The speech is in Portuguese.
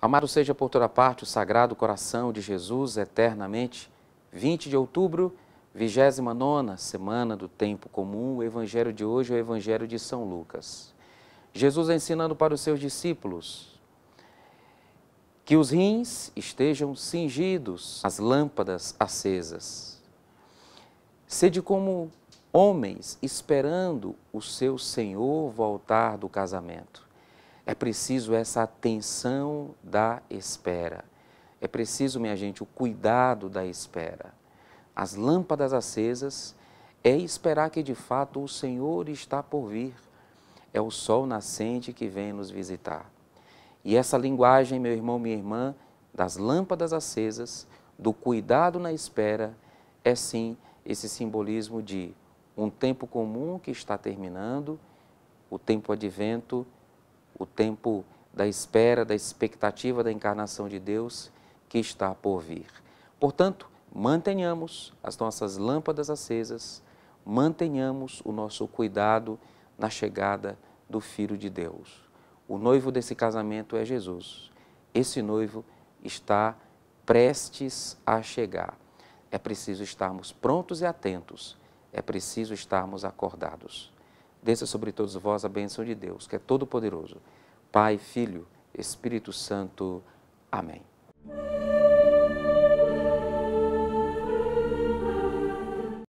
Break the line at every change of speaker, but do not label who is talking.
Amado seja por toda parte o Sagrado Coração de Jesus eternamente. 20 de outubro, 29 semana do tempo comum, o evangelho de hoje é o evangelho de São Lucas. Jesus ensinando para os seus discípulos que os rins estejam cingidos, as lâmpadas acesas. Sede como homens esperando o seu Senhor voltar do casamento. É preciso essa atenção da espera. É preciso, minha gente, o cuidado da espera. As lâmpadas acesas é esperar que de fato o Senhor está por vir. É o sol nascente que vem nos visitar. E essa linguagem, meu irmão, minha irmã, das lâmpadas acesas, do cuidado na espera, é sim esse simbolismo de um tempo comum que está terminando, o tempo advento o tempo da espera, da expectativa da encarnação de Deus que está por vir. Portanto, mantenhamos as nossas lâmpadas acesas, mantenhamos o nosso cuidado na chegada do Filho de Deus. O noivo desse casamento é Jesus. Esse noivo está prestes a chegar. É preciso estarmos prontos e atentos, é preciso estarmos acordados desça sobre todos vós a bênção de Deus, que é todo-poderoso, Pai, Filho, Espírito Santo. Amém.